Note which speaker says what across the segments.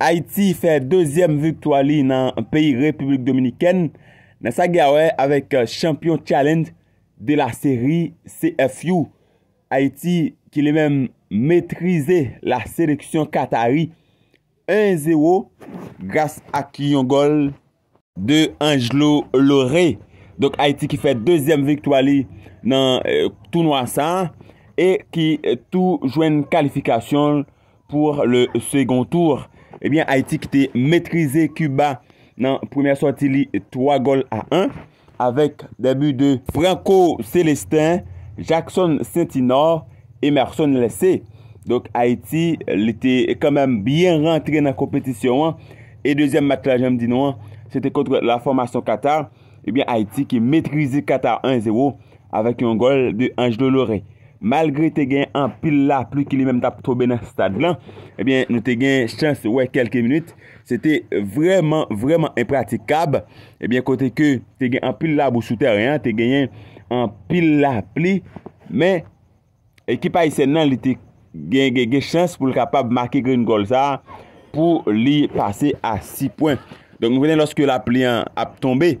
Speaker 1: Haïti fè deuxième victoire li nan peyi République Dominikène nan sa gawè avèk euh, champion challenge de la seri CFU. Haïti ki lè mèm mètrize la seleksyon Katari 1-0 grâs aki yon gol de Angelo Loré. Donk Haïti ki fè deuxième victoire li nan euh, tournoi 100 e ki euh, tou jwen kalifikasyon pou le second tour. Ebyen Haïti ki te metrize Kuba nan 1er Santili 3 gol a 1 Avèk dèbu de Franco Celestin, Jackson Saint-Hinor et Merson Lese Donk Haïti li te kèmèm byen rentre nan kompetisyon E 2è matla jèm di nou an, se te kontre la non, formasyon Qatar Ebyen Haïti ki metrize Qatar 1-0 avèk yon gol de Anjeloré Malgre te gen an pil la pli ki li menm tap tobe nan stad lan, eh nou te gen chans wè kelke minute. Sete vreman, vreman impratikab. Kote ke eh te gen an pil la bou souter, te gen an pil la pli, men ekip a yisen nan li te gen gen gen chans pou l kapab make green goal sa, pou li pase a 6 poin. Don nou venen loske la pli ap tombe,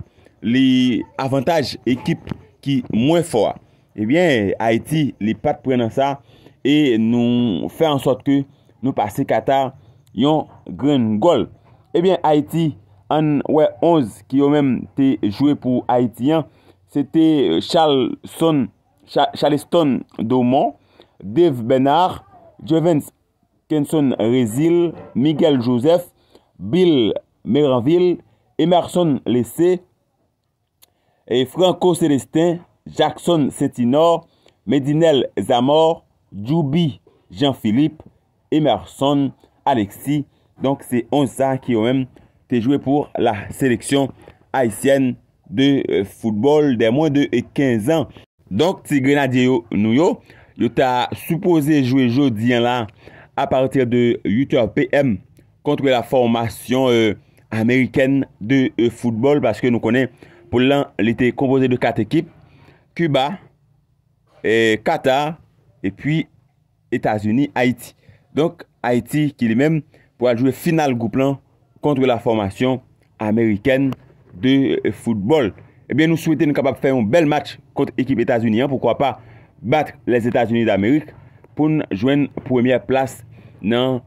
Speaker 1: li avantaj ekip ki mwen fwa. Ebyen Haïti li pat prenen sa E nou fe ansot ke nou pase Qatar yon gren gol Ebyen Haïti an wè 11 ki yo mèm te jwè pou Haïtien Se te Charleston Doman Dave Benard Joven Kenson Rezil Miguel Joseph Bill Meraville Emerson Lese E Franco Celestin Jackson Sentinor Medinel Zamor Joubi Jean-Philippe Emerson Alexi Donk se 11 sa ki yo men te jwe pou la seleksyon Haitienne de euh, football Den mwen de 15 an Donk ti Grenadier Nuyo Yo ta suppose jwe jodi an la A partir de 8h PM Kontre la formasyon euh, Ameriken de euh, football Baske nou konen pou l'an li te kompose de 4 ekip Cuba, e Qatar, et puis Etats-Unis, Haïti. Donc Haïti ki li mèm pou a jwè final goup lan kontre la formasyon Ameriken de foudbol. Ebyen eh nou souwete nou kapap fè yon bel match kontre ekip Etats-Unis an. Poukwa pa bat les Etats-Unis d'Amerik pou nou jwèn premier plas nan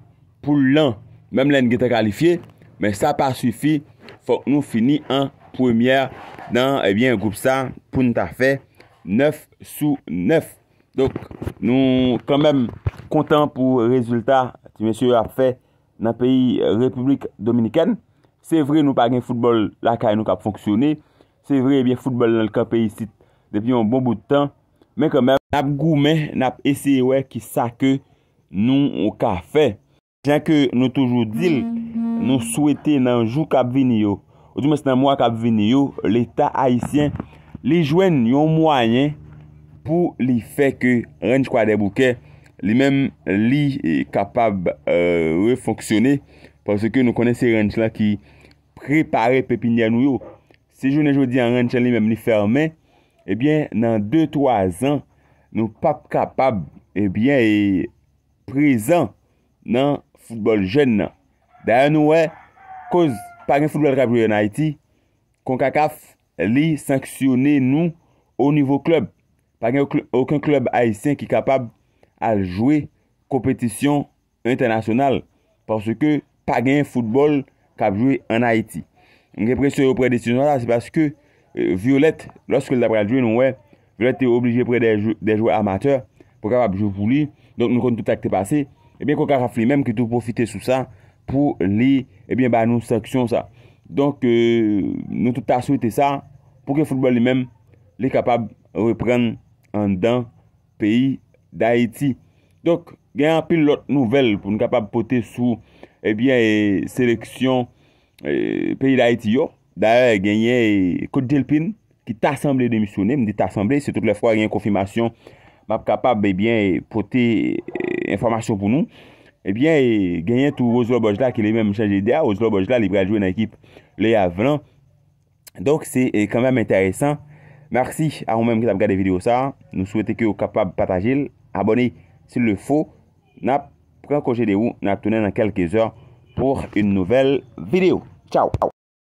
Speaker 1: pou lan. Mèm lè nge te kalifiye, men sa pa soufi fòk nou fini an premier nan ebyen goup sa pou nou ta fè 9 sous 9. Donc, nou kanmem kontan pou rezultat ki mèsyou ap fè nan peyi euh, Republik Dominikèn. Se vre nou pa gen foutbol la ka nou kap fonksyonè. Se vre, foutbol nan l ka peyi sit devyon bon bout de tan. Mèy kanmem, nap goumen, nap esewe ki sa ke nou kap fè. Jankè nou toujou dil, mm-hmm. nou souwete nan jou kap vini yo. Ou di mèsyou nan mwa kap vini yo, l'Etat Haitien Li jwen yon mwayen pou li feke renj kwa debouke, li men li kapab euh, refonksyone, pwase ke nou kone se renj la ki prepare pepini anou yo. Se jwen e jodi an renj an li men li ferme, ebyen eh nan 2-3 an, nou pap kapab ebyen eh e prezan nan futbol jen nan. Da anou we, koz pagen futbol drabou yon Haiti, kon kakaf, li sanksyonè nou ou nivou klub. Pa gen ouken klub Haitien ki kapab a ljouè kompetisyon internasyonal. Paske pa gen foutbol kapjouè an Haiti. Gepre se repre desisyon la, se paske Violette, loske l apre a ljouè nou, Violette te oblijè pre de ljouè amateur pou kapab ljouè pou li. Donk nou kon tout ak te pase, kon ka rafli menm ki tou profite sou sa pou li eh nou sanksyon sa. Donk euh, nou tout a souwete sa pou ke futbol li men li kapab repren an dan peyi da Haiti. Donk gen apil lot nouvel pou nou kapab pote sou eh eh, seleksyon eh, peyi da Haiti yo. Da genye kote djelpine ki ta asemble demisyonem, se tout le fwa gen konfirmasyon map kapab pote informasyon pou nou. Ebyen, e, genyen tou Oslo Bojla ki li menm chanje de a. Oslo Bojla li vre a jwe nan ekip le ya venan. Donk, se e kanvenm enteresan. Mersi a ou menm ki tap gade video sa. Nou souwete ki ou kapab patajil. Abone si le fo. Nap, pran koje de ou, nap tounen an kelke zor. Pour yon nouvel video. Chow.